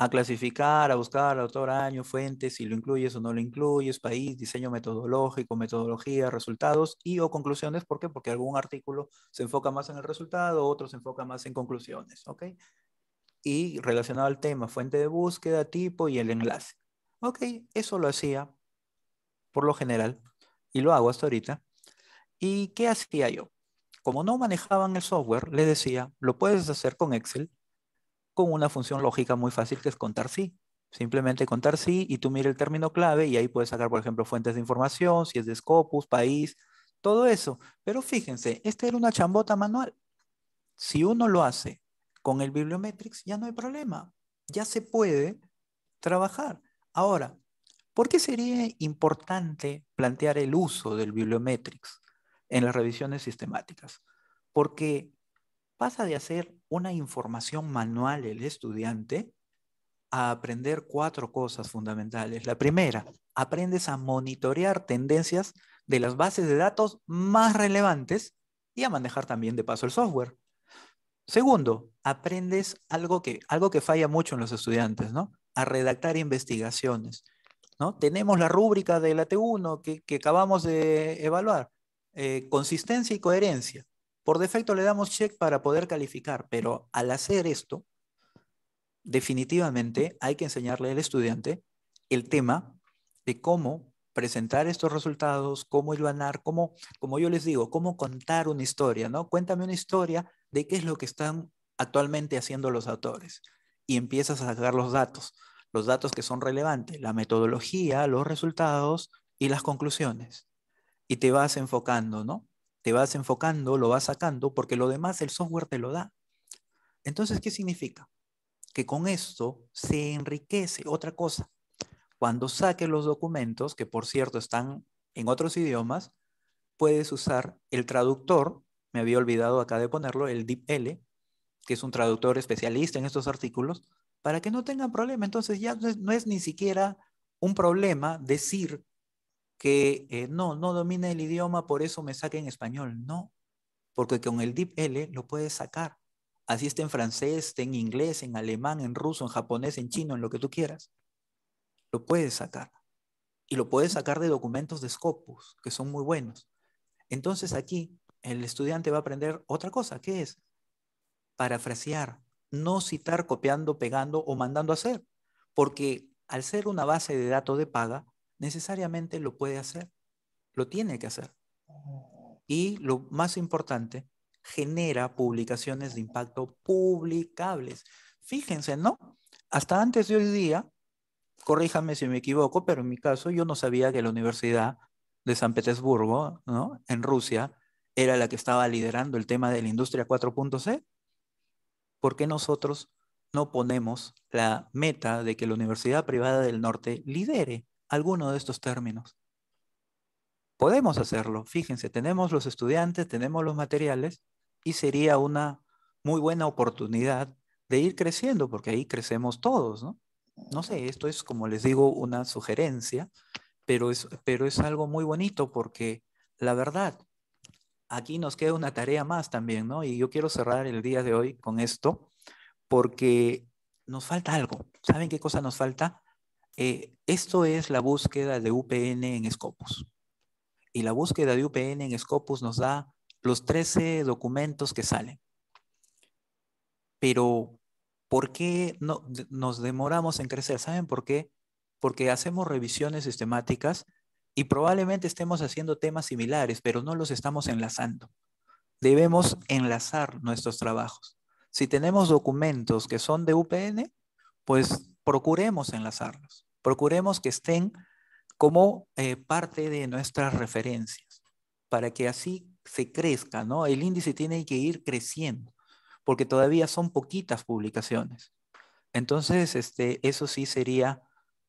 Speaker 1: a clasificar, a buscar autor, año, fuentes, si lo incluyes o no lo incluyes, país, diseño metodológico, metodología, resultados y o conclusiones. ¿Por qué? Porque algún artículo se enfoca más en el resultado, otro se enfoca más en conclusiones, ¿ok? Y relacionado al tema, fuente de búsqueda, tipo y el enlace. Ok, eso lo hacía por lo general y lo hago hasta ahorita. ¿Y qué hacía yo? Como no manejaban el software, les decía, lo puedes hacer con Excel, una función lógica muy fácil que es contar sí. Simplemente contar sí y tú mira el término clave y ahí puedes sacar, por ejemplo, fuentes de información, si es de Scopus, país, todo eso. Pero fíjense, esta era una chambota manual. Si uno lo hace con el bibliometrics, ya no hay problema. Ya se puede trabajar. Ahora, ¿por qué sería importante plantear el uso del bibliometrics en las revisiones sistemáticas? Porque pasa de hacer una información manual el estudiante a aprender cuatro cosas fundamentales. La primera, aprendes a monitorear tendencias de las bases de datos más relevantes y a manejar también de paso el software. Segundo, aprendes algo que, algo que falla mucho en los estudiantes, ¿no? A redactar investigaciones. ¿no? Tenemos la rúbrica de la T1 que, acabamos de evaluar, eh, consistencia y coherencia. Por defecto le damos check para poder calificar, pero al hacer esto, definitivamente hay que enseñarle al estudiante el tema de cómo presentar estos resultados, cómo hilvanar, cómo, como yo les digo, cómo contar una historia, ¿no? Cuéntame una historia de qué es lo que están actualmente haciendo los autores y empiezas a sacar los datos, los datos que son relevantes, la metodología, los resultados y las conclusiones. Y te vas enfocando, ¿no? te vas enfocando, lo vas sacando, porque lo demás el software te lo da. Entonces, ¿qué significa? Que con esto se enriquece otra cosa. Cuando saques los documentos, que por cierto están en otros idiomas, puedes usar el traductor, me había olvidado acá de ponerlo, el DeepL, que es un traductor especialista en estos artículos, para que no tengan problema. Entonces ya no es, no es ni siquiera un problema decir que eh, no, no domina el idioma, por eso me saque en español. No, porque con el DIP-L lo puedes sacar. Así está en francés, está en inglés, en alemán, en ruso, en japonés, en chino, en lo que tú quieras. Lo puedes sacar. Y lo puedes sacar de documentos de Scopus, que son muy buenos. Entonces aquí el estudiante va a aprender otra cosa, que es parafrasear, no citar copiando, pegando o mandando a hacer. Porque al ser una base de datos de paga, necesariamente lo puede hacer, lo tiene que hacer. Y lo más importante, genera publicaciones de impacto publicables. Fíjense, ¿no? Hasta antes de hoy día, corríjame si me equivoco, pero en mi caso yo no sabía que la Universidad de San Petersburgo, ¿no? En Rusia, era la que estaba liderando el tema de la industria 4.0. ¿Por qué nosotros no ponemos la meta de que la Universidad Privada del Norte lidere alguno de estos términos. Podemos hacerlo, fíjense, tenemos los estudiantes, tenemos los materiales y sería una muy buena oportunidad de ir creciendo, porque ahí crecemos todos, ¿no? No sé, esto es, como les digo, una sugerencia, pero es, pero es algo muy bonito porque la verdad, aquí nos queda una tarea más también, ¿no? Y yo quiero cerrar el día de hoy con esto, porque nos falta algo. ¿Saben qué cosa nos falta? Eh, esto es la búsqueda de UPN en Scopus. Y la búsqueda de UPN en Scopus nos da los 13 documentos que salen. Pero, ¿por qué no, nos demoramos en crecer? ¿Saben por qué? Porque hacemos revisiones sistemáticas y probablemente estemos haciendo temas similares, pero no los estamos enlazando. Debemos enlazar nuestros trabajos. Si tenemos documentos que son de UPN, pues procuremos enlazarlos. Procuremos que estén como eh, parte de nuestras referencias, para que así se crezca, ¿no? El índice tiene que ir creciendo, porque todavía son poquitas publicaciones. Entonces, este, eso sí sería,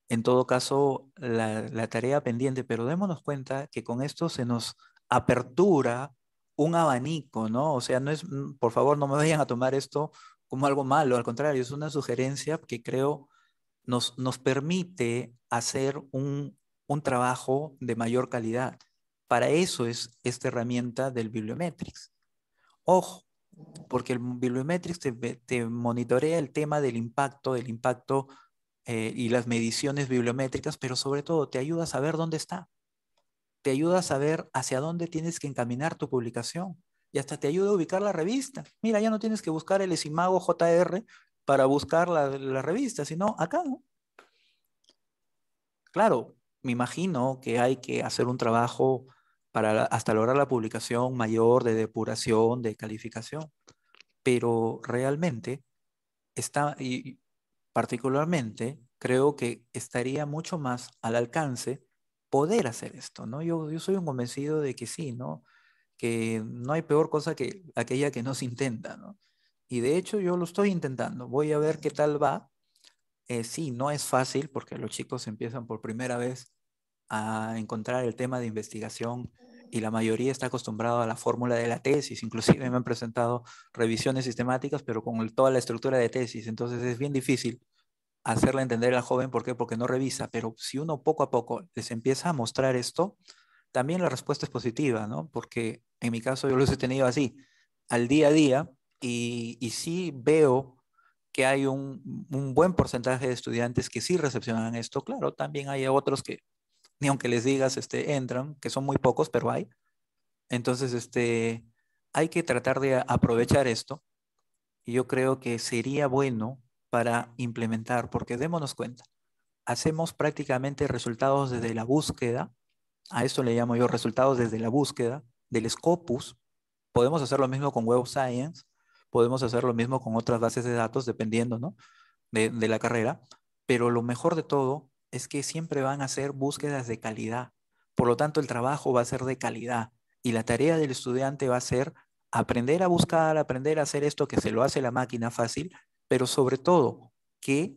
Speaker 1: en todo caso, la, la tarea pendiente, pero démonos cuenta que con esto se nos apertura un abanico, ¿no? O sea, no es, por favor, no me vayan a tomar esto como algo malo, al contrario, es una sugerencia que creo nos, nos permite hacer un, un trabajo de mayor calidad. Para eso es esta herramienta del Bibliometrics. Ojo, porque el Bibliometrics te, te monitorea el tema del impacto, del impacto eh, y las mediciones bibliométricas, pero sobre todo te ayuda a saber dónde está. Te ayuda a saber hacia dónde tienes que encaminar tu publicación. Y hasta te ayuda a ubicar la revista. Mira, ya no tienes que buscar el Esimago JR para buscar la revista, sino acá. ¿no? Claro, me imagino que hay que hacer un trabajo para hasta lograr la publicación mayor de depuración, de calificación, pero realmente está, y particularmente, creo que estaría mucho más al alcance poder hacer esto, ¿no? Yo, yo soy un convencido de que sí, ¿no? Que no hay peor cosa que aquella que no se intenta, ¿no? Y de hecho yo lo estoy intentando. Voy a ver qué tal va. Eh, sí, no es fácil porque los chicos empiezan por primera vez a encontrar el tema de investigación y la mayoría está acostumbrado a la fórmula de la tesis. Inclusive me han presentado revisiones sistemáticas, pero con toda la estructura de tesis. Entonces es bien difícil hacerle entender al joven por qué, porque no revisa. Pero si uno poco a poco les empieza a mostrar esto, también la respuesta es positiva, ¿no? Porque en mi caso yo lo he tenido así. Al día a día y, sí veo que hay un, un, buen porcentaje de estudiantes que sí recepcionan esto. Claro, también hay otros que, ni aunque les digas, este, entran, que son muy pocos, pero hay. Entonces, este, hay que tratar de aprovechar esto. Y yo creo que sería bueno para implementar, porque démonos cuenta, hacemos prácticamente resultados desde la búsqueda, a esto le llamo yo resultados desde la búsqueda del Scopus. Podemos hacer lo mismo con Web Science, Podemos hacer lo mismo con otras bases de datos, dependiendo de, de la carrera, pero lo mejor de todo es que siempre van a ser búsquedas de calidad. Por lo tanto, el trabajo va a ser de calidad y la tarea del estudiante va a ser aprender a buscar, aprender a hacer esto que se lo hace la máquina fácil, pero sobre todo que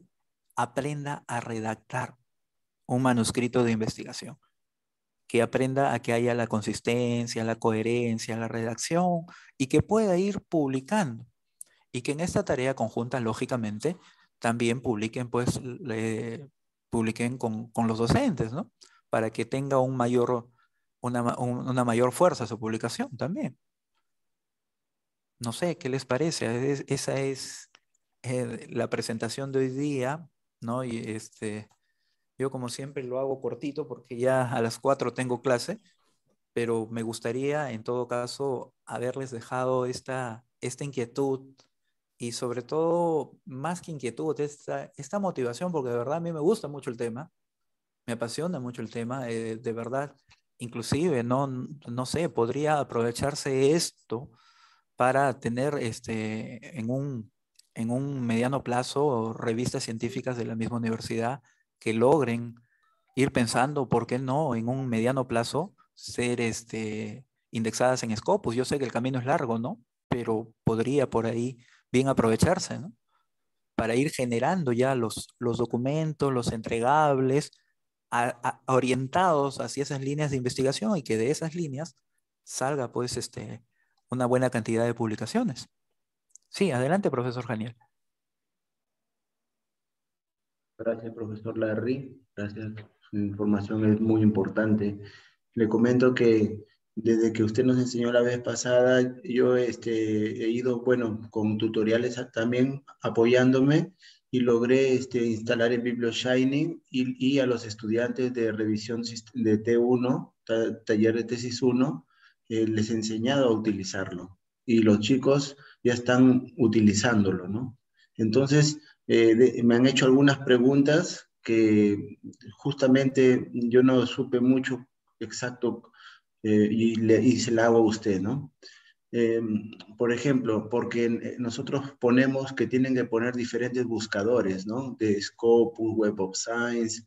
Speaker 1: aprenda a redactar un manuscrito de investigación que aprenda a que haya la consistencia, la coherencia, la redacción y que pueda ir publicando. Y que en esta tarea conjunta, lógicamente, también publiquen, pues, publiquen con, los docentes, ¿no? Para que tenga un mayor, una, mayor fuerza su publicación también. No sé, ¿qué les parece? esa es eh, la presentación de hoy día, ¿no? Y este, yo como siempre lo hago cortito porque ya a las cuatro tengo clase, pero me gustaría en todo caso haberles dejado esta, inquietud y sobre todo, más que inquietud, esta, motivación, porque de verdad a mí me gusta mucho el tema, me apasiona mucho el tema, eh, de verdad, inclusive, no, sé, podría aprovecharse esto para tener este, en un mediano plazo revistas científicas de la misma universidad que logren ir pensando, ¿por qué no?, en un mediano plazo ser este, indexadas en Scopus. Yo sé que el camino es largo, ¿no? Pero podría por ahí bien aprovecharse, ¿no? Para ir generando ya los, los documentos, los entregables, orientados hacia esas líneas de investigación y que de esas líneas salga pues este, una buena cantidad de publicaciones. Sí, adelante, profesor
Speaker 2: Janiel. Gracias, profesor Larry. Gracias. Su información es muy importante. Le comento que desde que usted nos enseñó la vez pasada, yo este, he ido, bueno, con tutoriales también apoyándome y logré este, instalar el BiblioShining y, y, a los estudiantes de revisión de T1, taller de tesis 1, eh, les he enseñado a utilizarlo. Y los chicos ya están utilizándolo, ¿no? Entonces, eh, me han hecho algunas preguntas que justamente yo no supe mucho exacto eh, y, se la hago a usted, ¿no? Em, por ejemplo, porque eh, nosotros ponemos que tienen que poner diferentes buscadores, ¿no? De Scopus, Web of Science.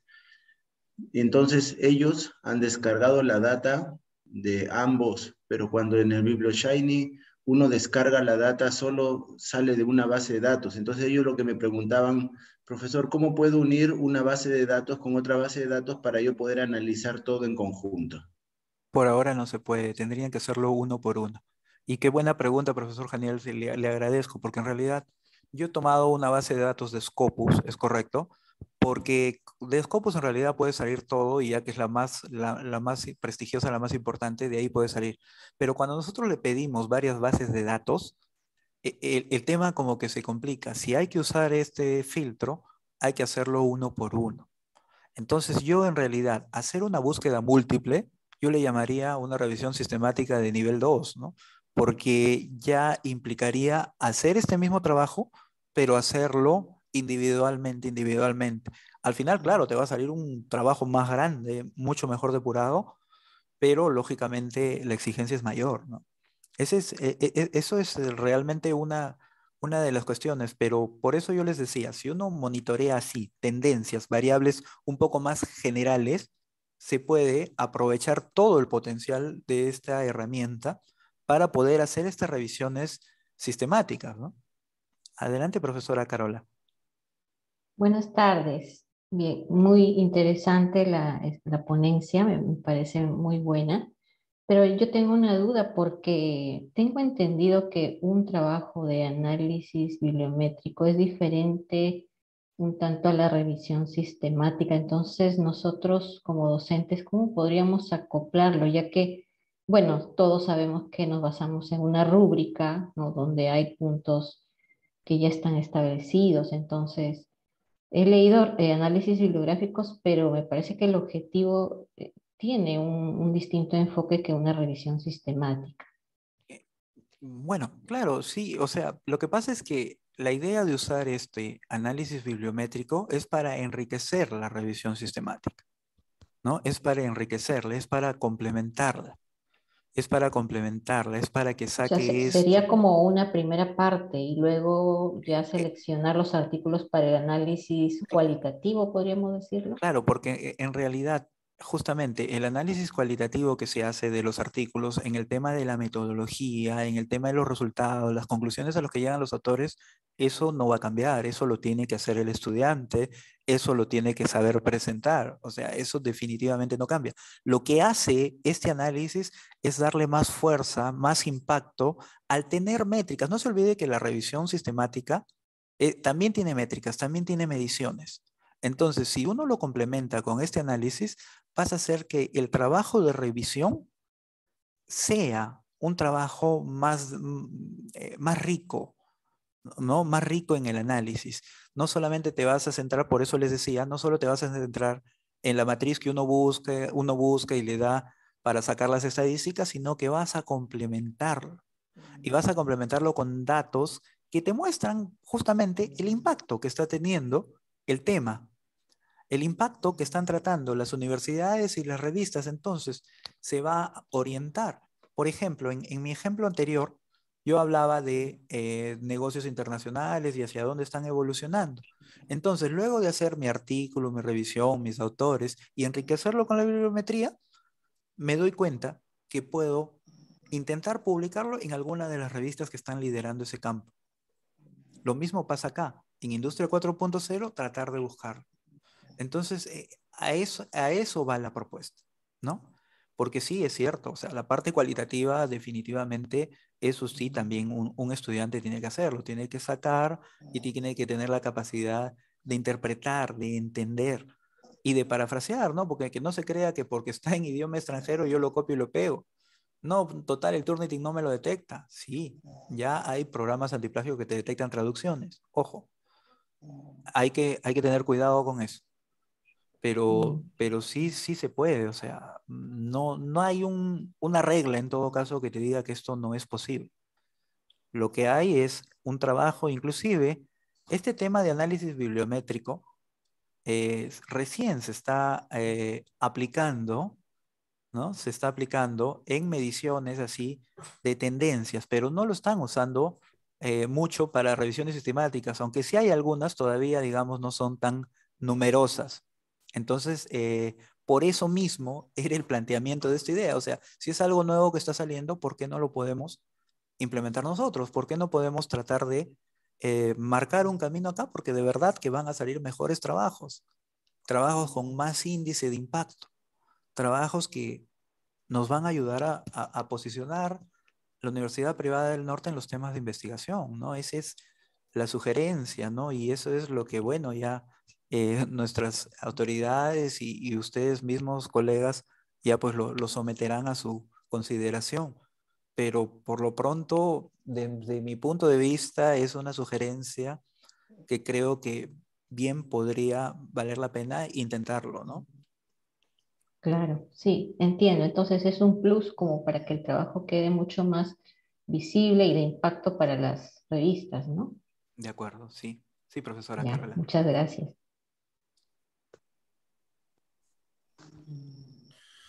Speaker 2: Entonces, ellos han descargado la data de ambos, pero cuando en el Biblio Shiny uno descarga la data, solo sale de una base de datos. Entonces ellos lo que me preguntaban, profesor, ¿cómo puedo unir una base de datos con otra base de datos para yo poder analizar todo en conjunto?
Speaker 1: Por ahora no se puede, tendrían que hacerlo uno por uno. Y qué buena pregunta, profesor Janiel, le, le agradezco, porque en realidad yo he tomado una base de datos de Scopus, es correcto, porque de Scopus en realidad puede salir todo y ya que es la más, la, más prestigiosa, la más importante, de ahí puede salir. Pero cuando nosotros le pedimos varias bases de datos, e, el, el tema como que se complica. Si hay que usar este filtro, hay que hacerlo uno por uno. Entonces yo en realidad, hacer una búsqueda múltiple, yo le llamaría una revisión sistemática de nivel 2, ¿no? Porque ya implicaría hacer este mismo trabajo, pero hacerlo individualmente, individualmente. Al final, claro, te va a salir un trabajo más grande, mucho mejor depurado, pero lógicamente la exigencia es mayor. ¿no? Ese es, e, e, e, eso es realmente una, una de las cuestiones, pero por eso yo les decía, si uno monitorea así tendencias, variables un poco más generales, se puede aprovechar todo el potencial de esta herramienta para poder hacer estas revisiones sistemáticas. Adelante, profesora Carola.
Speaker 3: Buenas tardes. Bien, muy interesante la, ponencia, me, parece muy buena. Pero yo tengo una duda porque tengo entendido que un trabajo de análisis bibliométrico es diferente un tanto a la revisión sistemática. Entonces, nosotros como docentes, ¿cómo podríamos acoplarlo? Ya que, bueno, todos sabemos que nos basamos en una rúbrica, ¿no? Donde hay puntos que ya están establecidos. Entonces, He leído eh, análisis bibliográficos, pero me parece que el objetivo eh, tiene un, un, distinto enfoque que una revisión sistemática.
Speaker 1: Eh, bueno, claro, sí. O sea, lo que pasa es que la idea de usar este análisis bibliométrico es para enriquecer la revisión sistemática, ¿no? Es para enriquecerla, es para complementarla es para complementarla, es para que saque... sería como
Speaker 3: una primera parte y luego ya eh. seleccionar los artículos para el análisis cualitativo, podríamos decirlo. Claro, porque
Speaker 1: eh, en realidad Justamente, el análisis cualitativo que se hace de los artículos en el tema de la metodología, en el tema de los resultados, las conclusiones a los que llegan los autores, eso no va a cambiar, eso lo tiene que hacer el estudiante, eso lo tiene que saber presentar, o sea, eso definitivamente no cambia. Lo que hace este análisis es darle más fuerza, más impacto al tener métricas. No se olvide que la revisión sistemática eh, también tiene métricas, también tiene mediciones. Entonces, si uno lo complementa con este análisis, vas a hacer que el trabajo de revisión sea un trabajo mm, eh, más, rico, ¿no? Más rico en el análisis. No solamente te vas a centrar, por eso les decía, no solo te vas a centrar en la matriz que uno busca, uno busca y le da para sacar las estadísticas, sino que vas a complementarlo. Y vas a complementarlo con datos que te muestran justamente el impacto que está teniendo el tema, el impacto que están tratando las universidades y las revistas entonces se va a orientar. Por ejemplo, en, mi ejemplo anterior, yo hablaba de eh, negocios internacionales y hacia dónde están evolucionando. Entonces, luego de hacer mi artículo, mi revisión, mis autores y enriquecerlo con la bibliometría, me doy cuenta que puedo intentar publicarlo en alguna de las revistas que están liderando ese campo. Lo mismo pasa acá en Industria 4.0 tratar de buscar. Entonces, eh, a, eso, a eso va la propuesta, ¿no? Porque sí, es cierto, o sea, la parte cualitativa definitivamente, eso sí, también un, estudiante tiene que hacerlo, tiene que sacar y tiene que tener la capacidad de interpretar, de entender y de parafrasear, ¿no? Porque que no se crea que porque está en idioma extranjero yo lo copio y lo pego. No, total, el Turnitin no me lo detecta. Sí, ya hay programas antiplagio que te detectan traducciones. Ojo hay que, hay que tener cuidado con eso. Pero, mm. pero sí, sí se puede, o sea, no, no hay una regla en todo caso que te diga que esto no es posible. Lo que hay es un trabajo, inclusive, este tema de análisis bibliométrico eh, recién se está eh, aplicando, ¿no? Se está aplicando en mediciones así de tendencias, pero no lo están usando eh, mucho para revisiones sistemáticas, aunque si hay algunas, todavía, digamos, no son tan numerosas. Entonces, eh, por eso mismo era el planteamiento de esta idea. O sea, si es algo nuevo que está saliendo, ¿por qué no lo podemos implementar nosotros? ¿Por qué no podemos tratar de eh, marcar un camino acá? Porque de verdad que van a salir mejores trabajos, trabajos con más índice de impacto, trabajos que nos van a ayudar a posicionar la Universidad Privada del Norte en los temas de investigación, ¿no? Esa es la sugerencia, ¿no? Y eso es lo que, bueno, ya eh, nuestras autoridades y, ustedes mismos, colegas, ya pues lo, lo, someterán a su consideración. Pero por lo pronto, desde mi punto de vista, es una sugerencia que creo que bien podría valer la pena intentarlo, ¿no?
Speaker 3: Claro, sí, entiendo. Entonces es un plus como para que el trabajo quede mucho más visible y de impacto para las revistas, ¿no?
Speaker 1: De acuerdo, sí. Sí, profesora Muchas
Speaker 3: gracias.